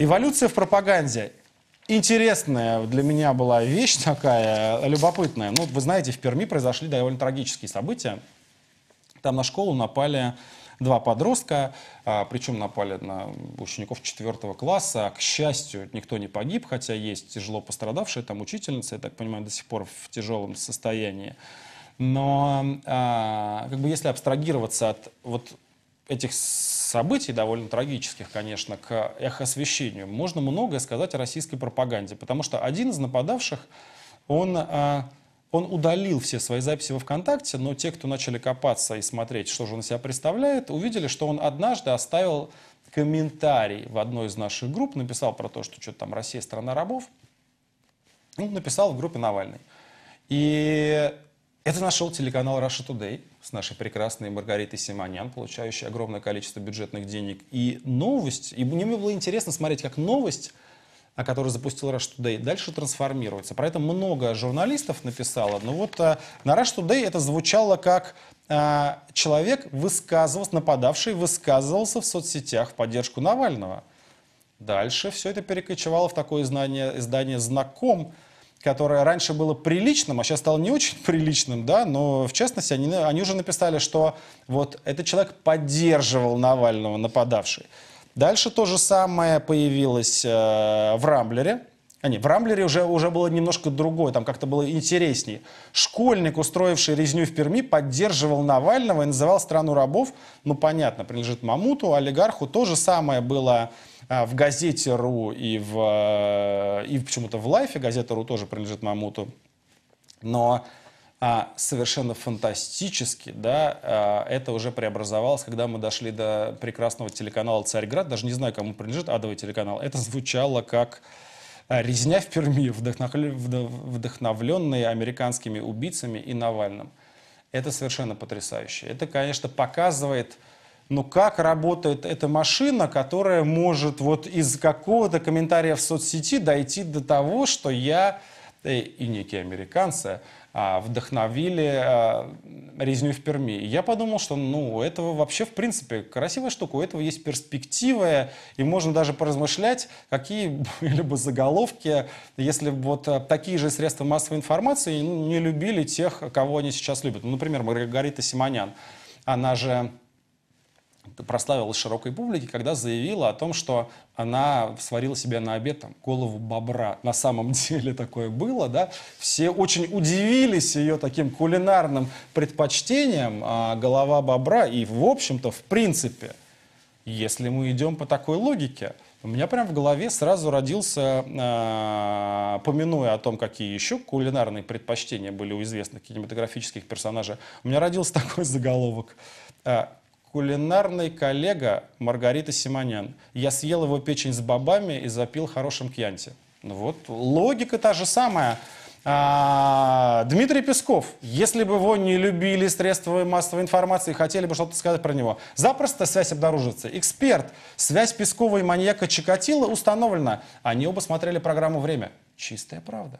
Эволюция в пропаганде. Интересная для меня была вещь такая, любопытная. Ну, вы знаете, в Перми произошли довольно трагические события. Там на школу напали два подростка, а, причем напали на учеников четвертого класса. К счастью, никто не погиб, хотя есть тяжело пострадавшая там учительница, я так понимаю, до сих пор в тяжелом состоянии. Но а, как бы если абстрагироваться от вот этих событий, довольно трагических, конечно, к эхосвещению, можно многое сказать о российской пропаганде, потому что один из нападавших, он, э, он удалил все свои записи во ВКонтакте, но те, кто начали копаться и смотреть, что же он из себя представляет, увидели, что он однажды оставил комментарий в одной из наших групп, написал про то, что что-то там Россия страна рабов, ну написал в группе Навальный. И это нашел телеканал Russia Today с нашей прекрасной Маргаритой Симонян, получающей огромное количество бюджетных денег. И новость, и мне было интересно смотреть, как новость, о которой запустил Russia Today, дальше трансформируется. Про это много журналистов написало, но вот а, на Russia Today это звучало как а, человек, высказывался, нападавший высказывался в соцсетях в поддержку Навального. Дальше все это перекочевало в такое издание, издание «Знаком», которое раньше было приличным, а сейчас стало не очень приличным, да, но в частности они, они уже написали, что вот этот человек поддерживал Навального, нападавший. Дальше то же самое появилось э, в Рамблере. А не, в Рамблере уже, уже было немножко другое, там как-то было интереснее. Школьник, устроивший резню в Перми, поддерживал Навального и называл страну рабов. Ну, понятно, принадлежит Мамуту, олигарху. То же самое было а, в газете РУ и, в, э, и почему-то в Лайфе, газета РУ тоже принадлежит Мамуту, но а, совершенно фантастически, да, а, это уже преобразовалось, когда мы дошли до прекрасного телеканала «Царьград», даже не знаю, кому принадлежит адовый телеканал, это звучало как а, резня в Перми, вдохновленные американскими убийцами и Навальным. Это совершенно потрясающе. Это, конечно, показывает ну как работает эта машина, которая может вот из какого-то комментария в соцсети дойти до того, что я э, и некие американцы а, вдохновили а, резню в Перми. я подумал, что ну, у этого вообще, в принципе, красивая штука, у этого есть перспективы, и можно даже поразмышлять, какие были бы заголовки, если бы вот а, такие же средства массовой информации ну, не любили тех, кого они сейчас любят. Ну, например, Маргарита Симонян, она же прославилась широкой публике, когда заявила о том, что она сварила себе на обед там, голову бобра. На самом деле такое было, да. Все очень удивились ее таким кулинарным предпочтением, а голова бобра и, в общем-то, в принципе, если мы идем по такой логике, у меня прям в голове сразу родился, э, а, помянуя о том, какие еще кулинарные предпочтения были у известных кинематографических персонажей, у меня родился такой заголовок. А, кулинарный коллега Маргарита Симонян. Я съел его печень с бобами и запил хорошим кьянти. Ну вот, логика та же самая. А, Дмитрий Песков, если бы его не любили средства массовой информации, хотели бы что-то сказать про него, запросто связь обнаружится. Эксперт, связь Пескова и маньяка Чикатило установлена. Они оба смотрели программу «Время». Чистая правда.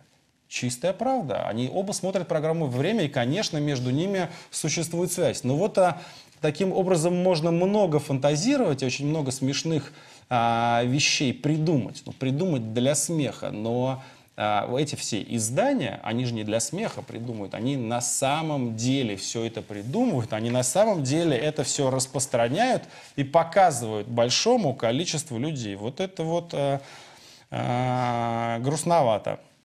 Чистая правда. Они оба смотрят программу «Время», и, конечно, между ними существует связь. Но ну вот а, Таким образом, можно много фантазировать и очень много смешных а, вещей придумать. Ну, придумать для смеха, но а, эти все издания, они же не для смеха придумывают, они на самом деле все это придумывают, они на самом деле это все распространяют и показывают большому количеству людей. Вот это вот а, а, грустновато.